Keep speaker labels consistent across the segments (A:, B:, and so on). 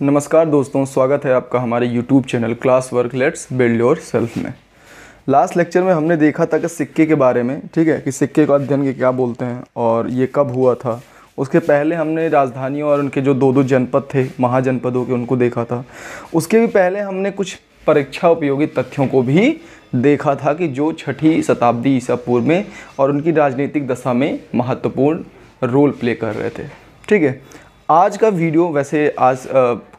A: नमस्कार दोस्तों स्वागत है आपका हमारे YouTube channel class work let's build yourself में लास्ट लेक्चर में हमने देखा था कि सिक्के के बारे में ठीक है कि सिक्के का अध्ययन के क्या बोलते हैं और ये कब हुआ था उसके पहले हमने राजधानियों और उनके जो दो दो जनपद थे महाजनपदों के उनको देखा था उसके भी पहले हमने कुछ परीक्षा उपयोगी तथ्यों को भी देखा था कि जो छठी शताब्दी ईसा पूर्व में और उनकी राजनीतिक दशा में महत्वपूर्ण रोल प्ले कर रहे थे ठीक है आज का वीडियो वैसे आज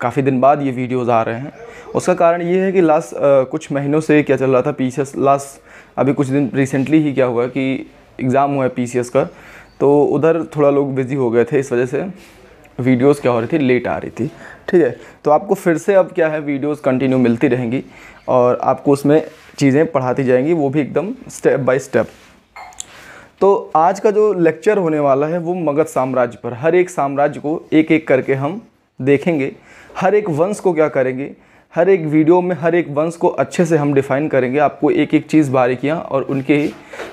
A: काफ़ी दिन बाद ये वीडियोज़ आ रहे हैं उसका कारण ये है कि लास्ट कुछ महीनों से क्या चल रहा था पी लास्ट अभी कुछ दिन रिसेंटली ही क्या हुआ कि एग्ज़ाम हुआ है पी का तो उधर थोड़ा लोग बिज़ी हो गए थे इस वजह से वीडियोस क्या हो रही थी लेट आ रही थी ठीक है तो आपको फिर से अब क्या है वीडियोस कंटिन्यू मिलती रहेंगी और आपको उसमें चीज़ें पढ़ाती जाएंगी वो भी एकदम स्टेप बाय स्टेप तो आज का जो लेक्चर होने वाला है वो मगध साम्राज्य पर हर एक साम्राज्य को एक एक करके हम देखेंगे हर एक वंश को क्या करेंगे हर एक वीडियो में हर एक वंश को अच्छे से हम डिफ़ाइन करेंगे आपको एक एक चीज़ बारीकियाँ और उनके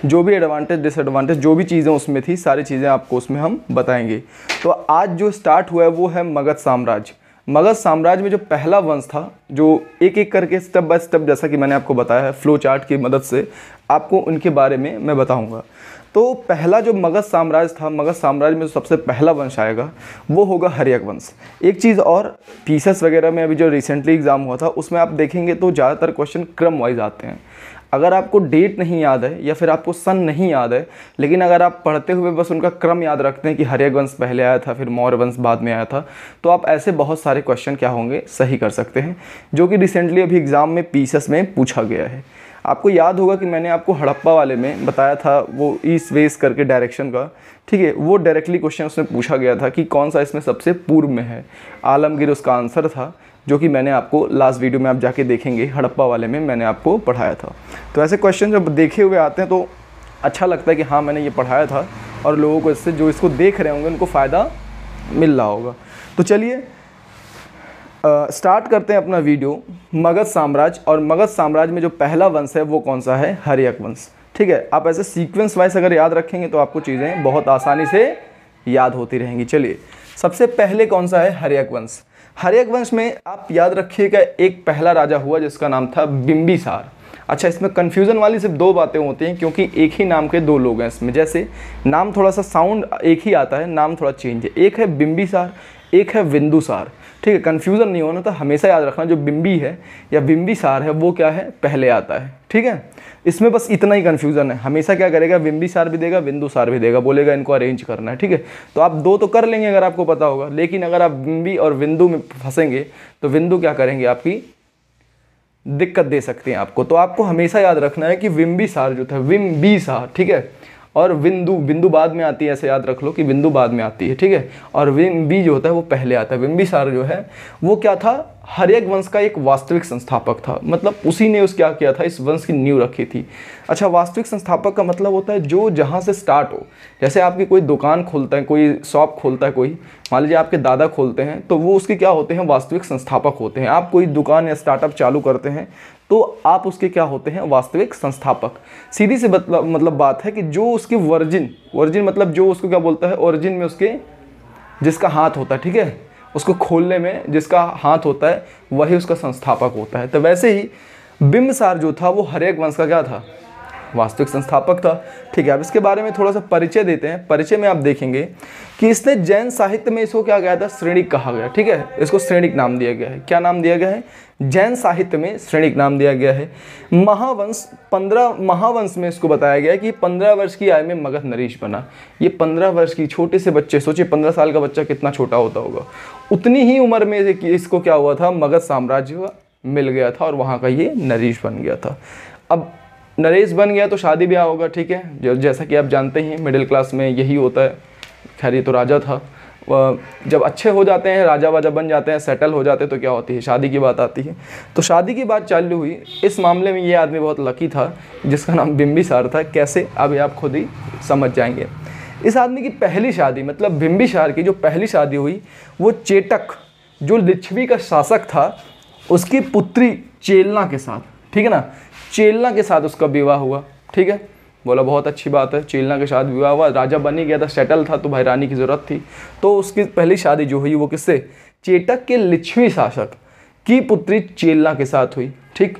A: जो भी एडवांटेज डिसएडवांटेज जो भी चीज़ें उसमें थी सारी चीज़ें आपको उसमें हम बताएंगे तो आज जो स्टार्ट हुआ है वो है मगध साम्राज्य मगध साम्राज्य में जो पहला वंश था जो एक एक करके स्टेप बाय स्टेप जैसा कि मैंने आपको बताया है फ्लो चार्ट की मदद से आपको उनके बारे में मैं बताऊंगा तो पहला जो मगध साम्राज्य था मगध साम्राज्य में जो सबसे पहला वंश आएगा वो होगा हरियक वंश एक चीज़ और पीसस वगैरह में अभी जो रिसेंटली एग्ज़ाम हुआ था उसमें आप देखेंगे तो ज़्यादातर क्वेश्चन क्रम वाइज आते हैं अगर आपको डेट नहीं याद है या फिर आपको सन नहीं याद है लेकिन अगर आप पढ़ते हुए बस उनका क्रम याद रखते हैं कि हरियक वंश पहले आया था फिर मौर्य वंश बाद में आया था तो आप ऐसे बहुत सारे क्वेश्चन क्या होंगे सही कर सकते हैं जो कि रिसेंटली अभी एग्ज़ाम में पीसस में पूछा गया है आपको याद होगा कि मैंने आपको हड़प्पा वाले में बताया था वो ईस्ट वेस्ट करके डायरेक्शन का ठीक है वो डायरेक्टली क्वेश्चन उसमें पूछा गया था कि कौन सा इसमें सबसे पूर्व में है आलमगीर उसका आंसर था जो कि मैंने आपको लास्ट वीडियो में आप जाके देखेंगे हड़प्पा वाले में मैंने आपको पढ़ाया था तो ऐसे क्वेश्चन जब देखे हुए आते हैं तो अच्छा लगता है कि हाँ मैंने ये पढ़ाया था और लोगों को इससे जो इसको देख रहे होंगे उनको फ़ायदा मिल रहा होगा तो चलिए स्टार्ट करते हैं अपना वीडियो मगध साम्राज्य और मगध साम्राज्य में जो पहला वंश है वो कौन सा है हरियक वंश ठीक है आप ऐसे सीक्वेंस वाइज अगर याद रखेंगे तो आपको चीज़ें बहुत आसानी से याद होती रहेंगी चलिए सबसे पहले कौन सा है हरियक वंश हरियक वंश में आप याद रखिएगा एक पहला राजा हुआ जिसका नाम था बिम्बिसार अच्छा इसमें कन्फ्यूज़न वाली सिर्फ दो बातें होती हैं क्योंकि एक ही नाम के दो लोग हैं इसमें जैसे नाम थोड़ा सा साउंड एक ही आता है नाम थोड़ा चेंज है एक है बिम्बिसार एक है विंदुसार ठीक है कन्फ्यूज़न नहीं होना तो हमेशा याद रखना जो बिम्बी है या बिम्बी सार है वो क्या है पहले आता है ठीक है इसमें बस इतना ही कन्फ्यूज़न है हमेशा क्या करेगा बिम्बी सार भी देगा बिंदु सार भी देगा बोलेगा इनको अरेंज करना है ठीक है तो आप दो तो कर लेंगे अगर आपको पता होगा लेकिन अगर आप बिम्बी और बिंदु में फंसेंगे तो बिंदु क्या करेंगे आपकी दिक्कत दे सकते हैं आपको तो आपको हमेशा याद रखना है कि विम्बी सार जो था विम्बी सार ठीक है और बिंदु बिंदु बाद में आती है ऐसे याद रख लो कि बिंदु बाद में आती है ठीक है और विम्बी जो होता है वो पहले आता है सार जो है वो क्या था हर एक वंश का एक वास्तविक संस्थापक था मतलब उसी ने उस क्या किया था इस वंश की नींव रखी थी अच्छा वास्तविक संस्थापक का मतलब होता है जो जहाँ से स्टार्ट हो जैसे आपकी कोई दुकान खोलता है कोई शॉप खोलता है कोई मान लीजिए आपके दादा खोलते हैं तो वो उसके क्या होते हैं वास्तविक संस्थापक होते हैं आप कोई दुकान या स्टार्टअप चालू करते हैं तो आप उसके क्या होते हैं वास्तविक संस्थापक सीधी से मतलब मतलब बात है कि जो उसके वर्जिन वर्जिन मतलब जो उसको क्या बोलता है ओरिजिन में उसके जिसका हाथ होता है ठीक है उसको खोलने में जिसका हाथ होता है वही उसका संस्थापक होता है तो वैसे ही बिम्बसार जो था वो हरेक वंश का क्या था वास्तविक संस्थापक था ठीक है अब इसके बारे में थोड़ा सा परिचय देते हैं परिचय में आप देखेंगे कि इसने जैन साहित्य में इसको क्या गया था श्रेणिक कहा गया ठीक है इसको श्रेणिक नाम दिया गया है क्या नाम दिया गया है जैन साहित्य में श्रेणिक नाम दिया गया है महावंश पंद्रह महावंश में इसको बताया गया कि पंद्रह वर्ष की आय में मगध नरीश बना ये पंद्रह वर्ष की छोटे से बच्चे सोचिए पंद्रह साल का बच्चा कितना छोटा होता होगा उतनी ही उम्र में इसको क्या हुआ था मगध साम्राज्य मिल गया था और वहाँ का ये नरीश बन गया था अब नरेश बन गया तो शादी ब्याह होगा ठीक है जैसा कि आप जानते हैं मिडिल क्लास में यही होता है खैर ये तो राजा था जब अच्छे हो जाते हैं राजा वाजा बन जाते हैं सेटल हो जाते हैं तो क्या होती है शादी की बात आती है तो शादी की बात चालू हुई इस मामले में ये आदमी बहुत लकी था जिसका नाम बिम्बिसार था कैसे अभी आप खुद ही समझ जाएंगे इस आदमी की पहली शादी मतलब बिम्बिसार की जो पहली शादी हुई वो चेटक जो लिच्छवी का शासक था उसकी पुत्री चेलना के साथ ठीक है ना चेलना के साथ उसका विवाह हुआ ठीक है बोला बहुत अच्छी बात है चेलना के साथ विवाह हुआ राजा बन ही गया था सेटल था तो भाई रानी की ज़रूरत थी तो उसकी पहली शादी जो हुई वो किससे चेटक के लिच्छवी शासक की पुत्री चेलना के साथ हुई ठीक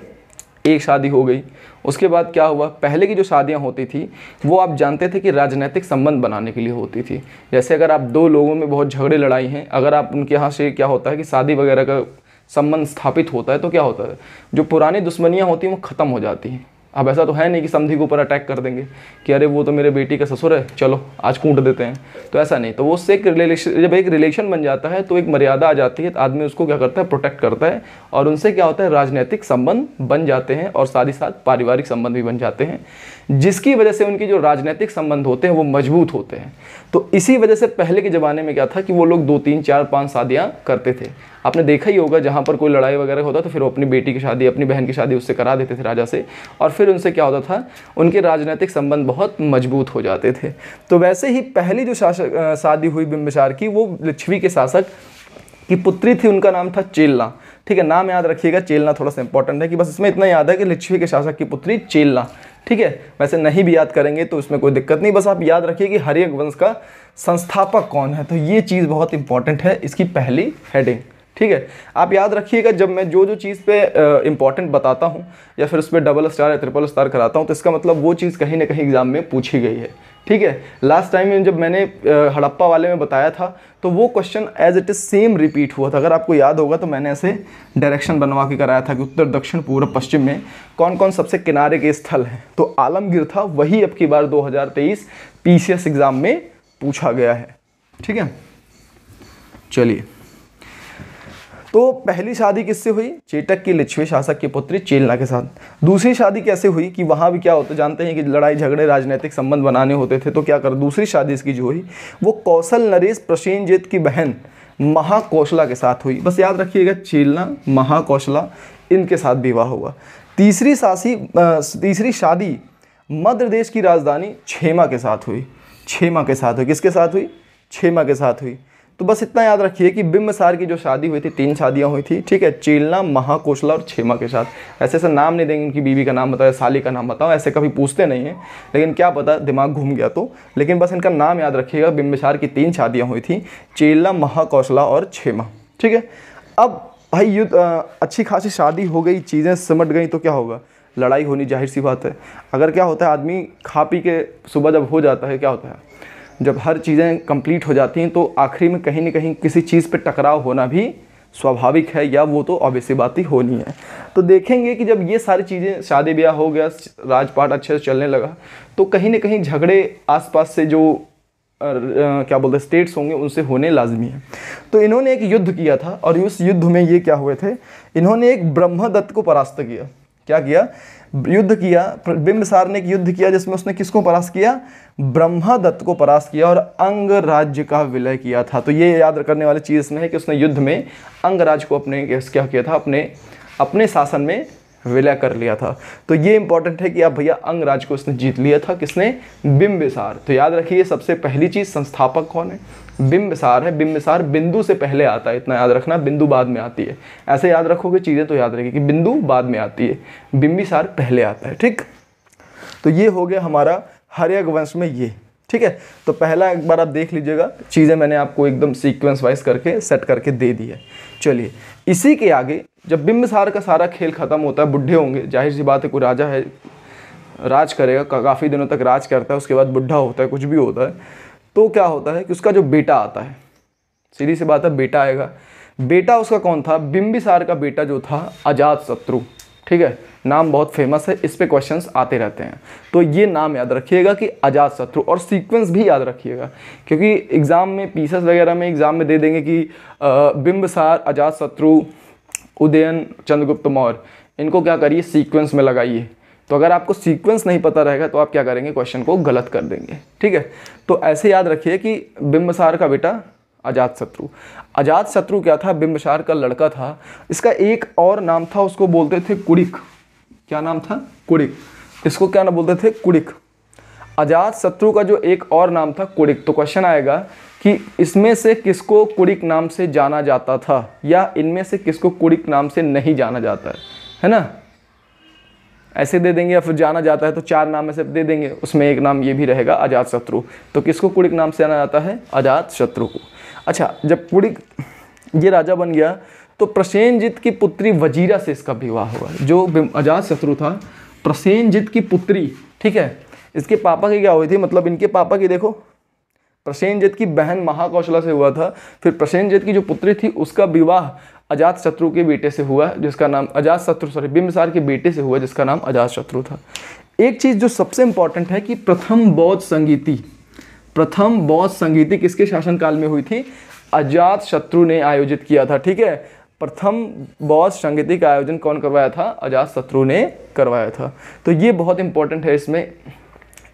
A: एक शादी हो गई उसके बाद क्या हुआ पहले की जो शादियां होती थी वो आप जानते थे कि राजनीतिक संबंध बनाने के लिए होती थी जैसे अगर आप दो लोगों में बहुत झगड़े लड़ाई हैं अगर आप उनके यहाँ से क्या होता है कि शादी वगैरह का संबंध स्थापित होता है तो क्या होता है जो पुरानी दुश्मनियाँ होती हैं वो ख़त्म हो जाती हैं अब ऐसा तो है नहीं कि समधि के ऊपर अटैक कर देंगे कि अरे वो तो मेरे बेटी का ससुर है चलो आज कूट देते हैं तो ऐसा नहीं तो वो उससे एक रिलेशन जब एक रिलेशन बन जाता है तो एक मर्यादा आ जाती है तो आदमी उसको क्या करता है प्रोटेक्ट करता है और उनसे क्या होता है राजनीतिक संबंध बन जाते हैं और साथ ही साथ पारिवारिक संबंध भी बन जाते हैं जिसकी वजह से उनके जो राजनीतिक संबंध होते हैं वो मजबूत होते हैं तो इसी वजह से पहले के ज़माने में क्या था कि वो लोग दो तीन चार पाँच शादियाँ करते थे आपने देखा ही होगा जहाँ पर कोई लड़ाई वगैरह होता तो फिर वो अपनी बेटी की शादी अपनी बहन की शादी उससे करा देते थे राजा से और फिर उनसे क्या होता था उनके राजनीतिक संबंध बहुत मजबूत हो जाते थे तो वैसे ही पहली जो शासक शादी हुई बिम्बिसार की वो लक्ष्मी के शासक की पुत्री थी उनका नाम था चेलना ठीक है नाम याद रखिएगा चेलना थोड़ा सा इंपॉर्टेंट है कि बस इसमें इतना याद है कि लक्ष्मी के शासक की पुत्री चेलना ठीक है वैसे नहीं भी याद करेंगे तो उसमें कोई दिक्कत नहीं बस आप याद रखिए कि हरियक वंश का संस्थापक कौन है तो ये चीज़ बहुत इंपॉर्टेंट है इसकी पहली हेडिंग ठीक है आप याद रखिएगा जब मैं जो जो चीज़ पे इंपॉर्टेंट बताता हूँ या फिर उस पर डबल स्टार या ट्रिपल स्टार कराता हूँ तो इसका मतलब वो चीज़ कहीं ना कहीं एग्ज़ाम में पूछी गई है ठीक है लास्ट टाइम जब मैंने हड़प्पा वाले में बताया था तो वो question as it is same repeat हुआ था अगर आपको याद होगा तो मैंने ऐसे डायरेक्शन बनवा के कराया था कि उत्तर दक्षिण पूर्व पश्चिम में कौन कौन सबसे किनारे के स्थल हैं तो आलमगीर था वही अब की बार 2023 पीसीएस एग्ज़ाम में पूछा गया है ठीक है चलिए तो पहली शादी किससे हुई चेटक के लिच्छवे शासक की पुत्री चेलना के साथ दूसरी शादी कैसे हुई कि वहाँ भी क्या होता जानते हैं कि लड़ाई झगड़े राजनीतिक संबंध बनाने होते थे तो क्या कर दूसरी शादी इसकी जो हुई वो कौशल नरेश प्रसेनजीत की बहन महाकौशला के साथ हुई बस याद रखिएगा चेलना महाकौशला इनके साथ विवाह हुआ तीसरी सासी तीसरी शादी मध्य प्रदेश की राजधानी छेमा के साथ हुई छेमा के साथ हुई किसके साथ हुई छेमा के साथ हुई तो बस इतना याद रखिए कि बिम्बसार की जो शादी हुई थी तीन शादियाँ हुई थी ठीक है चेलना महाकोशला और छेमा के साथ ऐसे ऐसा नाम नहीं देंगे उनकी बीवी का नाम बताओ साली का नाम बताओ ऐसे कभी पूछते नहीं हैं लेकिन क्या पता दिमाग घूम गया तो लेकिन बस इनका नाम याद रखिएगा बिम्बसार की तीन शादियाँ हुई थी चेलना महाकौशला और छेमा ठीक है अब भाई युद्ध तो, अच्छी खासी शादी हो गई चीज़ें सिमट गई तो क्या होगा लड़ाई होनी जाहिर सी बात है अगर क्या होता है आदमी खा पी के सुबह जब हो जाता है क्या होता है जब हर चीज़ें कंप्लीट हो जाती हैं तो आखिरी में कहीं ना कहीं किसी चीज़ पर टकराव होना भी स्वाभाविक है या वो तो ऑब्वियसली बात ही होनी है तो देखेंगे कि जब ये सारी चीज़ें शादी ब्याह हो गया राजपाट अच्छे से चलने लगा तो कहीं ना कहीं झगड़े आसपास से जो आ, क्या बोलते हैं स्टेट्स होंगे उनसे होने लाजमी है तो इन्होंने एक युद्ध किया था और उस युद्ध में ये क्या हुए थे इन्होंने एक ब्रह्मदत्त को परास्त किया क्या किया युद्ध किया बिम्बसार ने एक युद्ध किया जिसमें उसने किसको परास्त किया ब्रह्मादत्त को परास्त किया और अंग राज्य का विलय किया था तो ये याद करने वाली चीज़ इसमें है कि उसने युद्ध में अंग राज्य को अपने क्या किया था अपने अपने शासन में विलय कर लिया था तो ये इंपॉर्टेंट है कि आप भैया अंगराज को इसने जीत लिया था किसने बिम्बिसार तो याद रखिए सबसे पहली चीज़ संस्थापक कौन है बिम्बिसार है बिंबिसार बिंदु से पहले आता है इतना याद रखना बिंदु बाद में आती है ऐसे याद रखोगे चीज़ें तो याद रखेगी कि बिंदु बाद में आती है बिम्बिसार पहले आता है ठीक तो ये हो गया हमारा हरियग वंश में ये ठीक है तो पहला एक बार आप देख लीजिएगा चीज़ें मैंने आपको एकदम सीक्वेंस वाइज करके सेट करके दे दी है चलिए इसी के आगे जब बिम्बसार का सारा खेल ख़त्म होता है बुढ़े होंगे जाहिर सी बात है कोई राजा है राज करेगा काफ़ी दिनों तक राज करता है उसके बाद बुढ़ा होता है कुछ भी होता है तो क्या होता है कि उसका जो बेटा आता है सीधी सी बात है बेटा आएगा बेटा उसका कौन था बिम्बिसार का बेटा जो था अजात शत्रु ठीक है नाम बहुत फेमस है इस पर क्वेश्चन आते रहते हैं तो ये नाम याद रखिएगा कि अजात शत्रु और सीक्वेंस भी याद रखिएगा क्योंकि एग्ज़ाम में पीसेस वगैरह में एग्ज़ाम में दे देंगे कि बिम्बसार अजात शत्रु उदयन चंद्रगुप्त मौर्य इनको क्या करिए सीक्वेंस में लगाइए तो अगर आपको सीक्वेंस नहीं पता रहेगा तो आप क्या करेंगे क्वेश्चन को गलत कर देंगे ठीक है तो ऐसे याद रखिए कि बिम्बसार का बेटा अजात शत्रु अजात शत्रु क्या था बिम्बसार का लड़का था इसका एक और नाम था उसको बोलते थे कुड़िक क्या नाम था कुड़िक इसको क्या ना बोलते थे कुड़िक अजात शत्रु का जो एक और नाम था कुड़िक तो क्वेश्चन आएगा कि इसमें से किसको कुड़िक नाम से जाना जाता था या इनमें से किसको कुड़िक नाम से नहीं जाना जाता है है ना ऐसे दे देंगे या फिर जाना जाता है तो चार नाम ऐसे दे देंगे उसमें एक नाम ये भी रहेगा अजात शत्रु तो किसको कुड़िक नाम से जाना जाता है अजात शत्रु को अच्छा जब कुड़िक ये राजा बन गया तो प्रसेनजीत की पुत्री वजीरा से इसका विवाह हुआ जो अजात शत्रु था प्रसेनजीत की पुत्री ठीक है इसके पापा की क्या हुई थी मतलब इनके पापा की देखो प्रसेनजित की बहन महाकौशला से हुआ था फिर प्रसेनजित की जो पुत्री थी उसका विवाह अजात शत्रु के बेटे से हुआ जिसका नाम अजात शत्रु सॉरी बिम्बसार के बेटे से हुआ जिसका नाम अजात शत्रु था एक चीज़ जो सबसे इंपॉर्टेंट है कि प्रथम बौद्ध संगीति प्रथम बौद्ध संगीति किसके शासनकाल में हुई थी अजात शत्रु ने आयोजित किया था ठीक है प्रथम बौद्ध संगीति का आयोजन कौन करवाया था अजात शत्रु ने करवाया था तो ये बहुत इंपॉर्टेंट है इसमें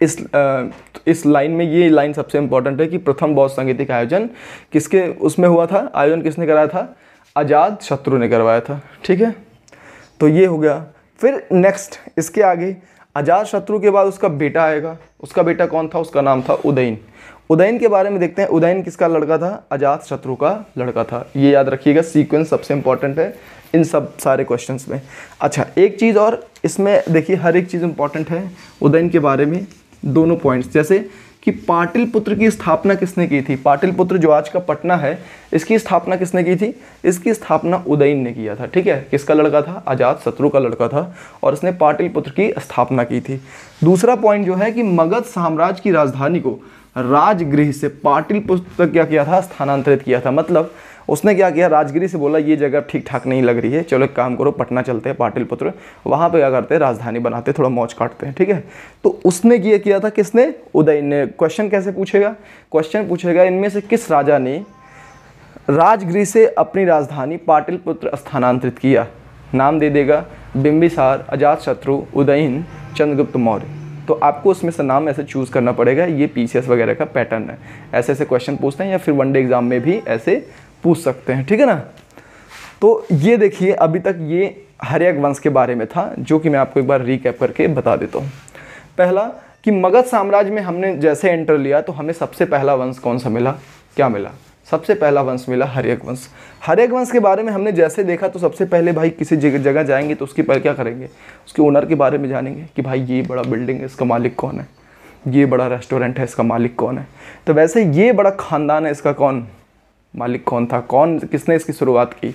A: इस आ, इस लाइन में ये लाइन सबसे इंपॉर्टेंट है कि प्रथम बौद्ध संगीति का आयोजन किसके उसमें हुआ था आयोजन किसने कराया था आज़ाद शत्रु ने करवाया था ठीक है तो ये हो गया फिर नेक्स्ट इसके आगे आज़ाद शत्रु के बाद उसका बेटा आएगा उसका बेटा कौन था उसका नाम था उदयन उदयन के बारे में देखते हैं उदयन किसका लड़का था आज़ाद शत्रु का लड़का था ये याद रखिएगा सीक्वेंस सबसे इंपॉर्टेंट है इन सब सारे क्वेश्चंस में अच्छा एक चीज़ और इसमें देखिए हर एक चीज़ इंपॉर्टेंट है उदयन के बारे में दोनों पॉइंट्स जैसे कि पाटिलपुत्र की स्थापना किसने की थी पाटिलपुत्र जो आज का पटना है इसकी स्थापना किसने की थी इसकी स्थापना उदयन ने किया था ठीक है किसका लड़का था आजाद शत्रु का लड़का था और इसने पाटिलपुत्र की स्थापना की थी दूसरा पॉइंट जो है कि मगध साम्राज्य की राजधानी को राजगृह से पाटिल तक क्या किया था स्थानांतरित किया था मतलब उसने क्या किया राजगिरी से बोला ये जगह ठीक ठाक नहीं लग रही है चलो एक काम करो पटना चलते हैं पाटिल पुत्र वहाँ पर क्या करते हैं राजधानी बनाते हैं थोड़ा मौज काटते हैं ठीक है तो उसने ये किया था किसने उदय ने क्वेश्चन कैसे पूछेगा क्वेश्चन पूछेगा इनमें से किस राजा ने राजगिरी से अपनी राजधानी पाटिलपुत्र स्थानांतरित किया नाम दे देगा बिम्बिसार अजात शत्रु उदयन चंद्रगुप्त मौर्य तो आपको उसमें से नाम ऐसे चूज़ करना पड़ेगा ये पीसीएस वगैरह का पैटर्न है ऐसे ऐसे क्वेश्चन पूछते हैं या फिर वनडे एग्ज़ाम में भी ऐसे पूछ सकते हैं ठीक है ना तो ये देखिए अभी तक ये हरियक वंश के बारे में था जो कि मैं आपको एक बार रिकैप करके बता देता हूँ पहला कि मगध साम्राज्य में हमने जैसे एंटर लिया तो हमें सबसे पहला वंश कौन सा मिला क्या मिला सबसे पहला वंश मिला हरियक वंश हरियक वंश के बारे में हमने जैसे देखा तो सबसे पहले भाई किसी जगह जाएंगे तो उसकी पहले क्या करेंगे उसके ओनर के बारे में जानेंगे कि भाई ये बड़ा बिल्डिंग है इसका मालिक कौन है ये बड़ा रेस्टोरेंट है इसका मालिक कौन है तो वैसे ये बड़ा ख़ानदान है इसका कौन मालिक कौन था कौन किसने इसकी शुरुआत की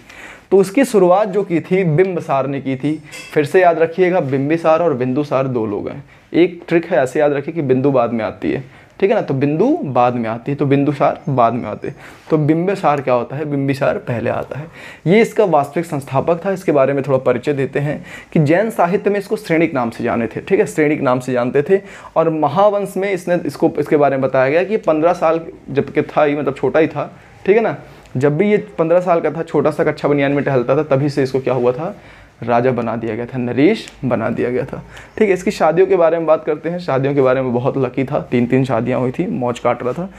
A: तो उसकी शुरुआत जो की थी बिंबसार ने की थी फिर से याद रखिएगा बिंबिसार और बिंदुसार दो लोग हैं एक ट्रिक है ऐसे याद रखिए कि बिंदु बाद में आती है ठीक है ना तो बिंदु बाद में आती है तो बिंदुसार बाद में आते तो बिंबसार क्या होता है बिंबिसार पहले आता है ये इसका वास्तविक संस्थापक था इसके बारे में थोड़ा परिचय देते हैं कि जैन साहित्य में इसको श्रेणिक नाम से जाने थे ठीक है श्रेणिक नाम से जानते थे और महावंश में इसने इसको इसके बारे में बताया गया कि पंद्रह साल जबकि था ये मतलब छोटा ही था ठीक है ना जब भी ये पंद्रह साल का था छोटा सा कच्छा बनियान में टहलता था तभी से इसको क्या हुआ था राजा बना दिया गया था नरेश बना दिया गया था ठीक है इसकी शादियों के बारे में बात करते हैं शादियों के बारे में बहुत लकी था तीन तीन शादियाँ हुई थी मौज काट रहा था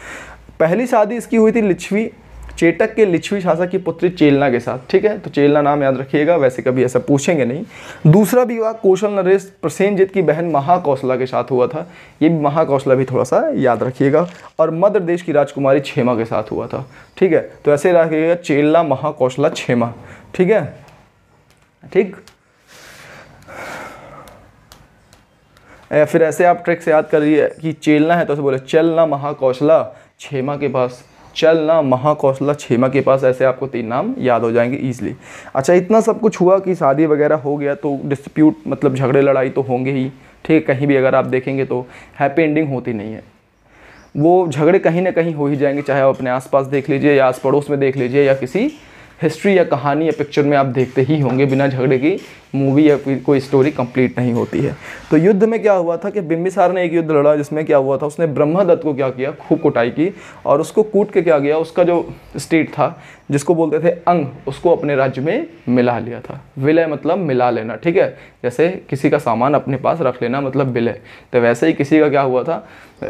A: पहली शादी इसकी हुई थी लिच्छवी चेटक के लिच्छवी शासक की पुत्री चेलना के साथ ठीक है तो चेलना नाम याद रखिएगा वैसे कभी ऐसा पूछेंगे नहीं दूसरा विवाह कौशल नरेश प्रसेनजीत की बहन महाकौशला के साथ हुआ था ये भी महाकौशला भी थोड़ा सा याद रखिएगा और मध्य देश की राजकुमारी छेमा के साथ हुआ था ठीक है तो ऐसे रखिएगा चेलना महाकौशला छेमा ठीक है ठीक या फिर ऐसे आप ट्रिक से याद करिए कि चेलना है तो बोले चेलना महाकौशला छेमा के पास चलना महाकौशला छेमा के पास ऐसे आपको तीन नाम याद हो जाएंगे ईजिली अच्छा इतना सब कुछ हुआ कि शादी वगैरह हो गया तो डिस्प्यूट मतलब झगड़े लड़ाई तो होंगे ही ठीक है कहीं भी अगर आप देखेंगे तो हैप्पी एंडिंग होती नहीं है वो झगड़े कहीं ना कहीं हो ही जाएंगे चाहे आप अपने आसपास देख लीजिए या आस पड़ोस में देख लीजिए या किसी हिस्ट्री या कहानी या पिक्चर में आप देखते ही होंगे बिना झगड़े की मूवी या फिर कोई स्टोरी कंप्लीट नहीं होती है तो युद्ध में क्या हुआ था कि बिम्बिसार ने एक युद्ध लड़ा जिसमें क्या हुआ था उसने ब्रह्मदत्त को क्या किया खूब कुटाई की और उसको कूट के क्या गया उसका जो स्टेट था जिसको बोलते थे अंग उसको अपने राज्य में मिला लिया था विलय मतलब मिला लेना ठीक है जैसे किसी का सामान अपने पास रख लेना मतलब विलय तो वैसे ही किसी का क्या हुआ था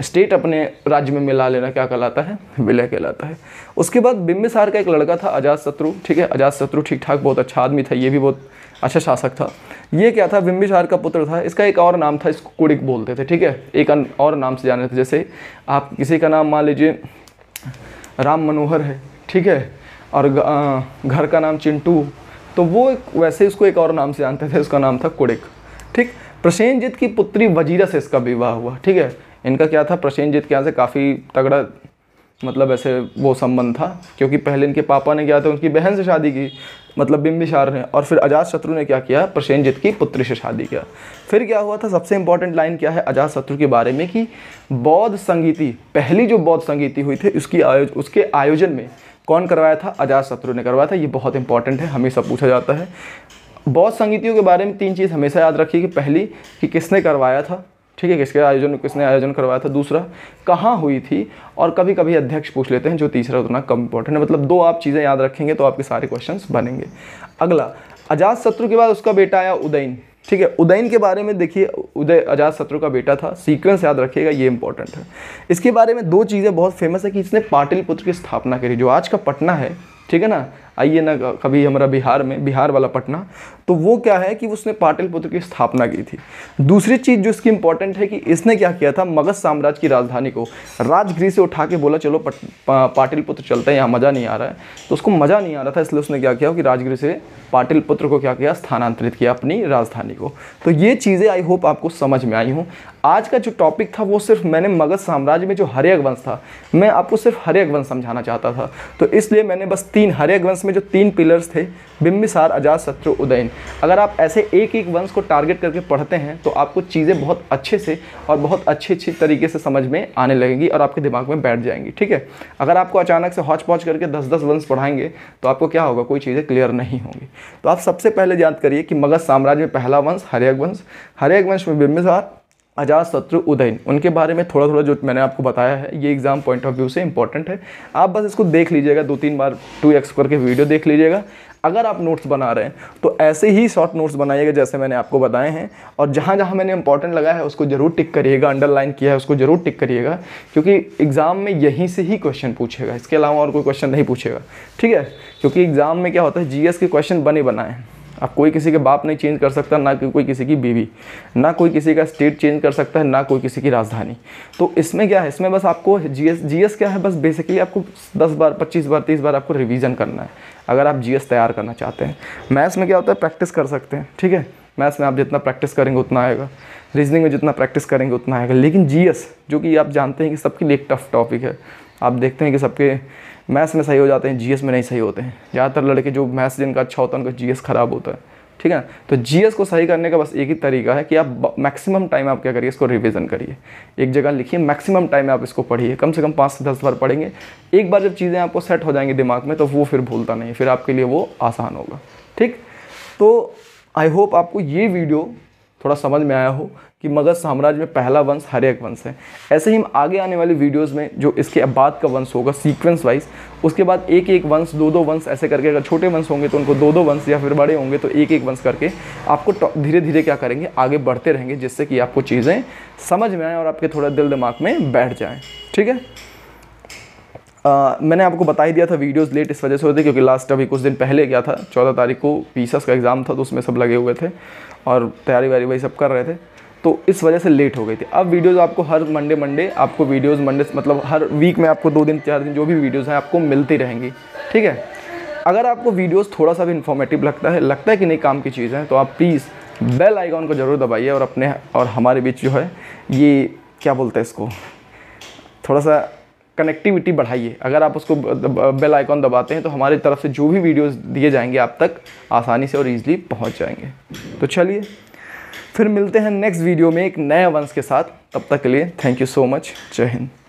A: स्टेट अपने राज्य में मिला लेना क्या कहलाता है विलय कहलाता है उसके बाद बिम्बिसार का एक लड़का था अजात शत्रु ठीक है अजात शत्रु ठीक ठाक बहुत अच्छा आदमी था ये भी बहुत अच्छा शासक था ये क्या था बिम्बिसार का पुत्र था इसका एक और नाम था इसको कुड़िक बोलते थे ठीक है एक और नाम से जाने थे जैसे आप किसी का नाम मान लीजिए राम मनोहर है ठीक है और घर का नाम चिंटू तो वो एक वैसे उसको एक और नाम से जानते थे उसका नाम था कुड़िक ठीक जीत की पुत्री वजीरा से इसका विवाह हुआ ठीक है इनका क्या था जीत के यहाँ से काफ़ी तगड़ा मतलब ऐसे वो संबंध था क्योंकि पहले इनके पापा ने क्या था उनकी बहन से शादी की मतलब बिम्बिसार ने और फिर अजात शत्रु ने क्या किया जीत की पुत्री से शादी किया फिर क्या हुआ था सबसे इंपॉर्टेंट लाइन क्या है अजात शत्रु के बारे में कि बौद्ध संगीति पहली जो बौद्ध संगीति हुई थी उसकी आयोज उसके आयोजन में कौन करवाया था अजात शत्रु ने करवाया था ये बहुत इंपॉर्टेंट है हमेशा पूछा जाता है बौद्ध संगीतियों के बारे में तीन चीज़ हमेशा याद रखिए कि पहली कि किसने करवाया था ठीक है किसके आयोजन किसने आयोजन करवाया था दूसरा कहाँ हुई थी और कभी कभी अध्यक्ष पूछ लेते हैं जो तीसरा उतना कम इंपॉर्टेंट है मतलब दो आप चीज़ें याद रखेंगे तो आपके सारे क्वेश्चन बनेंगे अगला अजात शत्रु के बाद उसका बेटा आया उदयन ठीक है उदयन के बारे में देखिए उदय अजात शत्रु का बेटा था सीक्वेंस याद रखिएगा ये इंपॉर्टेंट है इसके बारे में दो चीज़ें बहुत फेमस है कि इसने पाटिल पुत्र की स्थापना करी जो आज का पटना है ठीक है ना आइए ना कभी हमारा बिहार में बिहार वाला पटना तो वो क्या है कि उसने पाटिल पुत्र की स्थापना की थी दूसरी चीज़ जो इसकी इंपॉर्टेंट है कि इसने क्या किया था मगध साम्राज्य की राजधानी को राजगृह से उठा के बोला चलो पट, पा, पाटिल पुत्र चलते हैं यहाँ मज़ा नहीं आ रहा है तो उसको मज़ा नहीं आ रहा था इसलिए उसने क्या किया कि राजगृह से पाटिल पुत्र को क्या किया स्थानांतरित किया अपनी राजधानी को तो ये चीज़ें आई होप आपको समझ में आई हूँ आज का जो टॉपिक था वो सिर्फ मैंने मगध साम्राज्य में जो हरियक वंश था मैं आपको सिर्फ हरियक वंश समझाना चाहता था तो इसलिए मैंने बस तीन तीन हरियग वंश में जो तीन पिलर्स थे बिम्बिसार अजात शत्रु उदयन अगर आप ऐसे एक एक वंश को टारगेट करके पढ़ते हैं तो आपको चीज़ें बहुत अच्छे से और बहुत अच्छे अच्छे तरीके से समझ में आने लगेंगी और आपके दिमाग में बैठ जाएंगी ठीक है अगर आपको अचानक से हौच पौच करके दस दस वंश पढ़ाएंगे तो आपको क्या होगा कोई चीज़ें क्लियर नहीं होंगी तो आप सबसे पहले याद करिए कि मगध साम्राज्य में पहला वंश हरेक वंश हरेक वंश में बिम्बिसार अजात शत्रु उदयन उनके बारे में थोड़ा थोड़ा जो मैंने आपको बताया है ये एग्ज़ाम पॉइंट ऑफ व्यू से इंपॉर्टेंट है आप बस इसको देख लीजिएगा दो तीन बार टू एक्स करके वीडियो देख लीजिएगा अगर आप नोट्स बना रहे हैं तो ऐसे ही शॉर्ट नोट्स बनाइएगा जैसे मैंने आपको बताए हैं और जहाँ जहाँ मैंने इंपॉर्टेंट लगाया है उसको ज़रूर टिक करिएगा अंडरलाइन किया है उसको ज़रूर टिक करिएगा क्योंकि एग्ज़ाम में यहीं से ही क्वेश्चन पूछेगा इसके अलावा और कोई क्वेश्चन नहीं पूछेगा ठीक है क्योंकि एग्ज़ाम में क्या होता है जी के क्वेश्चन बने बनाए हैं अब कोई किसी के बाप नहीं चेंज कर सकता ना कोई किसी की बीवी ना कोई किसी का स्टेट चेंज कर सकता है ना कोई किसी की राजधानी तो इसमें क्या है इसमें बस आपको जीएस जीएस क्या है बस बेसिकली आपको दस बार पच्चीस बार तीस बार आपको रिविज़न करना है अगर आप जीएस तैयार करना चाहते हैं मैथ्स में क्या होता है प्रैक्टिस कर सकते हैं ठीक है मैथ्स में आप जितना प्रैक्टिस करेंगे उतना आएगा रीजनिंग में जितना प्रैक्टिस करेंगे उतना आएगा लेकिन जी जो कि आप जानते हैं कि सबके लिए एक टफ टॉपिक है आप देखते हैं कि सबके मैथ्स में सही हो जाते हैं जी में नहीं सही होते हैं ज़्यादातर लड़के जो मैथ्स जिनका अच्छा होता है उनका जी ख़राब होता है ठीक है ना तो जीएस को सही करने का बस एक ही तरीका है कि आप मैक्सिमम टाइम आप क्या करिए इसको रिवीजन करिए एक जगह लिखिए मैक्सिमम टाइम आप इसको पढ़िए कम से कम पाँच से दस बार पढ़ेंगे एक बार जब चीज़ें आपको सेट हो जाएंगी दिमाग में तो वो फिर भूलता नहीं फिर आपके लिए वो आसान होगा ठीक तो आई होप आपको ये वीडियो थोड़ा समझ में आया हो कि मगध साम्राज्य में पहला वंश हरेक वंश है ऐसे ही हम आगे आने वाली वीडियोस में जो इसके बाद का वंश होगा सीक्वेंस वाइज उसके बाद एक एक वंश दो दो वंश ऐसे करके अगर छोटे वंश होंगे तो उनको दो दो वंश या फिर बड़े होंगे तो एक एक वंश करके आपको धीरे धीरे क्या करेंगे आगे बढ़ते रहेंगे जिससे कि आपको चीज़ें समझ में आएँ और आपके थोड़ा दिल दिमाग में बैठ जाएँ ठीक है Uh, मैंने आपको बता ही दिया था वीडियोस लेट इस वजह से होते क्योंकि लास्ट अभी कुछ दिन पहले गया था चौदह तारीख को पीसस का एग्ज़ाम था तो उसमें सब लगे हुए थे और तैयारी वारी वही सब कर रहे थे तो इस वजह से लेट हो गई थी अब वीडियोज़ आपको हर मंडे मंडे आपको वीडियोज़ मंडे मतलब हर वीक में आपको दो दिन चार दिन जो भी वीडियोज़ हैं आपको मिलती रहेंगी ठीक है अगर आपको वीडियोस थोड़ा सा भी इन्फॉर्मेटिव लगता है लगता है कि नहीं काम की चीज़ है तो आप प्लीज़ बेल आइकॉन को ज़रूर दबाइए और अपने और हमारे बीच जो है ये क्या बोलते हैं इसको थोड़ा सा कनेक्टिविटी बढ़ाइए अगर आप उसको बेल आइकॉन दबाते हैं तो हमारी तरफ से जो भी वीडियोस दिए जाएंगे आप तक आसानी से और इजीली पहुंच जाएंगे तो चलिए फिर मिलते हैं नेक्स्ट वीडियो में एक नए वंश के साथ तब तक के लिए थैंक यू सो मच जय हिंद